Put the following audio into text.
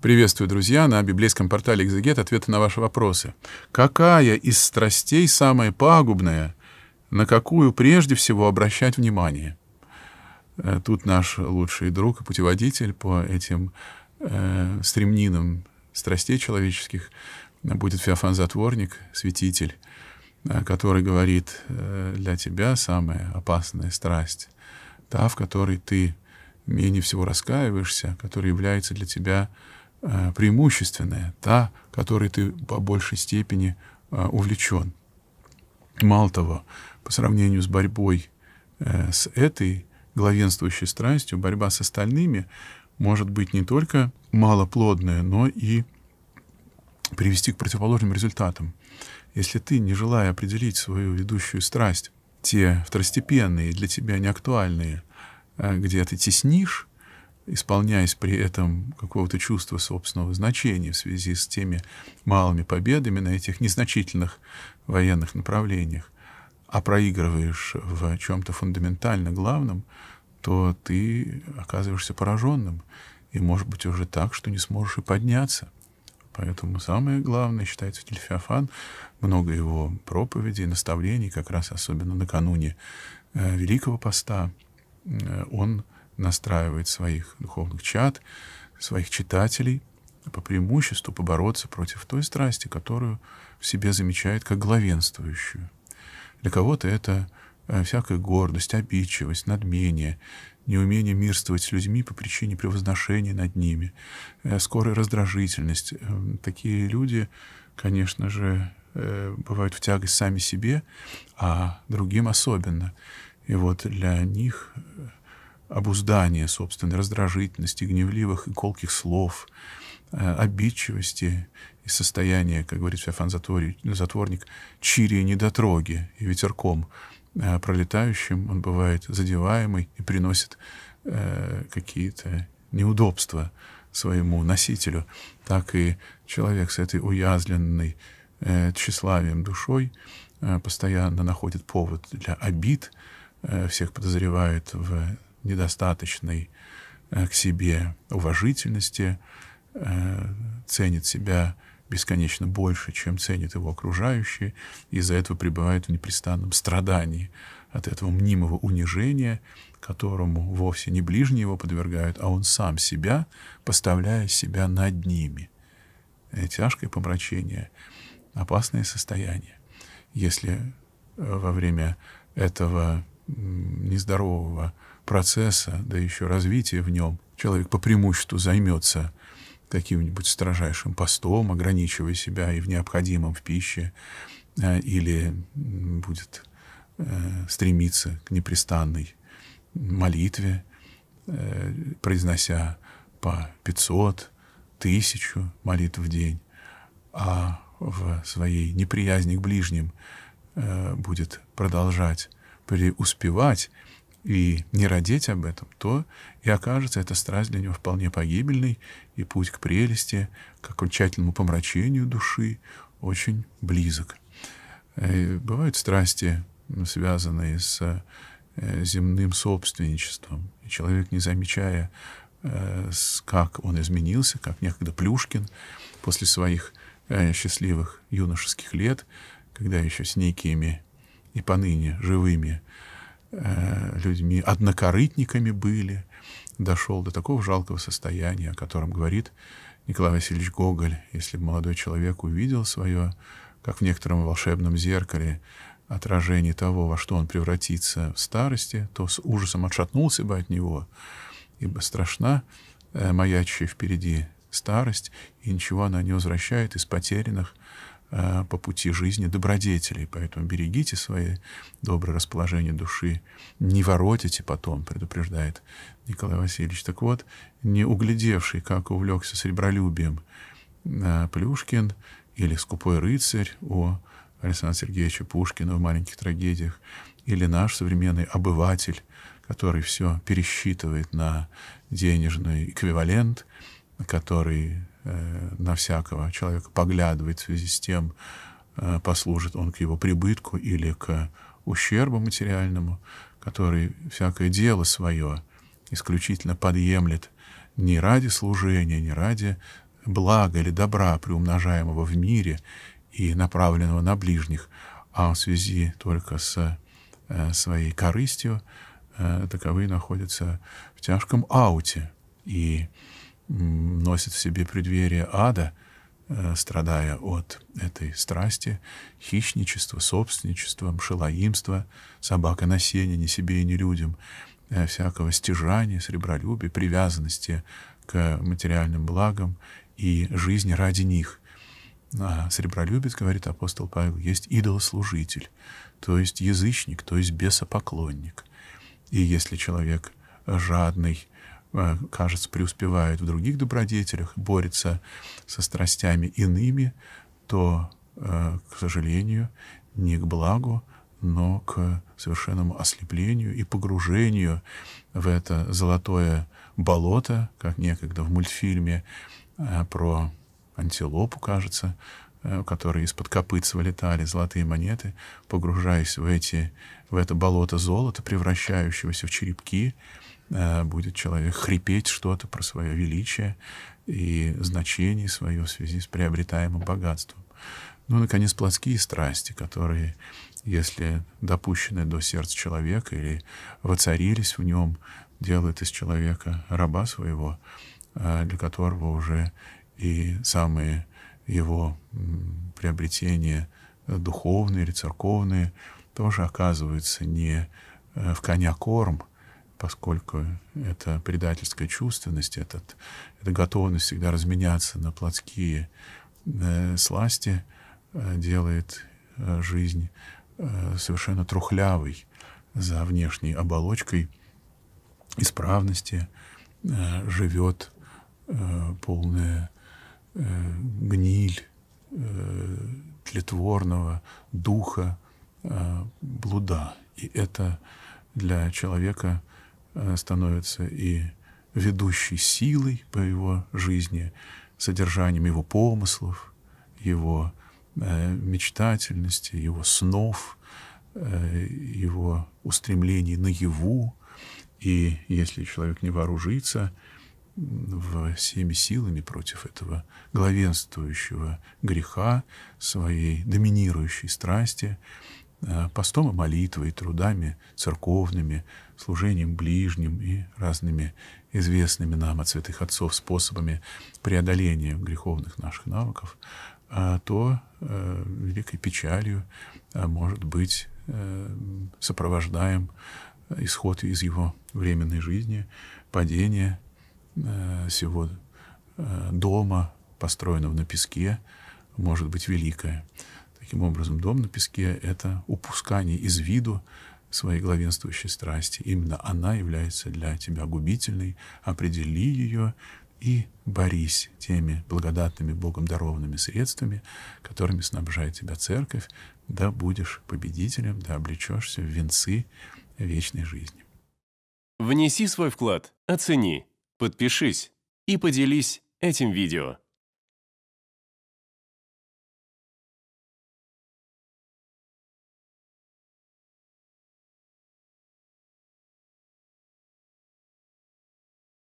Приветствую, друзья, на библейском портале «Экзегет» ответы на ваши вопросы. Какая из страстей самая пагубная? На какую прежде всего обращать внимание? Э, тут наш лучший друг и путеводитель по этим э, стремнинам страстей человеческих будет Феофан Затворник, святитель, э, который говорит, э, для тебя самая опасная страсть, та, в которой ты менее всего раскаиваешься, которая является для тебя Э, преимущественная, та, которой ты по большей степени э, увлечен. Мало того, по сравнению с борьбой э, с этой главенствующей страстью, борьба с остальными может быть не только малоплодная, но и привести к противоположным результатам. Если ты, не желая определить свою ведущую страсть, те второстепенные, для тебя неактуальные, где ты теснишь, исполняясь при этом какого-то чувства собственного значения в связи с теми малыми победами на этих незначительных военных направлениях, а проигрываешь в чем-то фундаментально главном, то ты оказываешься пораженным. И может быть уже так, что не сможешь и подняться. Поэтому самое главное, считается, Тельфеофан, много его проповедей, наставлений, как раз особенно накануне э, Великого Поста, э, он настраивает своих духовных чат, своих читателей по преимуществу побороться против той страсти, которую в себе замечает как главенствующую. Для кого-то это э, всякая гордость, обидчивость, надмение, неумение мирствовать с людьми по причине превозношения над ними, э, скорая раздражительность. Э, такие люди, конечно же, бывают в тягость сами себе, а другим особенно. И вот для них обуздание собственной раздражительности, гневливых и колких слов, э, обидчивости и состояния, как говорит Феофан Затворник, чирия недотроги и ветерком э, пролетающим он бывает задеваемый и приносит э, какие-то неудобства своему носителю, так и человек с этой уязвленной тщеславием душой постоянно находит повод для обид, всех подозревает в недостаточной э, к себе уважительности, э, ценит себя бесконечно больше, чем ценит его окружающие, и из-за этого пребывает в непрестанном страдании от этого мнимого унижения, которому вовсе не ближние его подвергают, а он сам себя, поставляя себя над ними. Э, тяжкое помрачение, опасное состояние. Если во время этого нездорового процесса, да еще развития в нем, человек по преимуществу займется каким-нибудь строжайшим постом, ограничивая себя и в необходимом в пище, э, или будет э, стремиться к непрестанной молитве, э, произнося по 500, тысячу молитв в день, а в своей неприязни к ближним будет продолжать преуспевать и не родить об этом, то и окажется эта страсть для него вполне погибельной, и путь к прелести, к окончательному помрачению души очень близок. Э, бывают страсти, связанные с э, земным собственничеством, и человек, не замечая, э, как он изменился, как некогда Плюшкин после своих счастливых юношеских лет, когда еще с некими и поныне живыми Э, людьми, однокорытниками были, дошел до такого жалкого состояния, о котором говорит Николай Васильевич Гоголь, если бы молодой человек увидел свое, как в некотором волшебном зеркале, отражение того, во что он превратится в старости, то с ужасом отшатнулся бы от него, ибо страшна э, маячащая впереди старость, и ничего она не возвращает из потерянных Э, по пути жизни добродетелей. Поэтому берегите свои доброе расположение души, не воротите потом, предупреждает Николай Васильевич. Так вот, не углядевший, как увлекся сребролюбием э, Плюшкин или «Скупой рыцарь» о Александра Сергеевича Пушкина в «Маленьких трагедиях», или наш современный обыватель, который все пересчитывает на денежный эквивалент, который Э, на всякого человека поглядывает в связи с тем, э, послужит он к его прибытку или к ущербу материальному, который всякое дело свое исключительно подъемлет не ради служения, не ради блага или добра, приумножаемого в мире и направленного на ближних, а в связи только с э, своей корыстью, таковые находятся в тяжком ауте. И носит в себе преддверие ада, э, страдая от этой страсти, хищничества, собственничества, мшелоимства, собаконосения ни себе и ни людям, э, всякого стяжания, сребролюбия, привязанности к материальным благам и жизни ради них. А сребролюбец, говорит апостол Павел, есть идолослужитель, то есть язычник, то есть бесопоклонник. И если человек жадный, Э, кажется, преуспевает в других добродетелях, борется со страстями иными, то, э, к сожалению, не к благу, но к совершенному ослеплению и погружению в это золотое болото, как некогда в мультфильме э, про антилопу, кажется, которые из-под копытца вылетали золотые монеты, погружаясь в, эти, в это болото золота, превращающегося в черепки, Э, будет человек хрипеть что-то про свое величие и значение свое в связи с приобретаемым богатством. Ну, наконец, плотские страсти, которые, если допущены до сердца человека или воцарились в нем, делают из человека раба своего, э, для которого уже и самые его приобретения духовные или церковные тоже оказываются не э, в коня корм, поскольку это предательская чувственность, этот, это готовность всегда разменяться на плотские э, сласти, э, делает э, жизнь э, совершенно трухлявой за внешней оболочкой исправности, э, живет э, полная э, гниль э, тлетворного духа э, блуда. И это для человека Э, становится и ведущей силой по его жизни, содержанием его помыслов, его э, мечтательности, его снов, э, его устремлений наяву. И если человек не вооружится всеми силами против этого главенствующего греха, своей доминирующей страсти, Э, постом и молитвой, и трудами церковными, служением ближним и разными известными нам от святых отцов способами преодоления греховных наших навыков, а то э, великой печалью э, может быть сопровождаем исход из его временной жизни, падение всего дома, построенного на песке, может быть великое. Таким образом, дом на песке — это упускание из виду своей главенствующей страсти. Именно она является для тебя губительной. Определи ее и борись теми благодатными Богом дарованными средствами, которыми снабжает тебя Церковь, да будешь победителем, да облечешься в венцы вечной жизни. Внеси свой вклад, оцени, подпишись и поделись этим видео.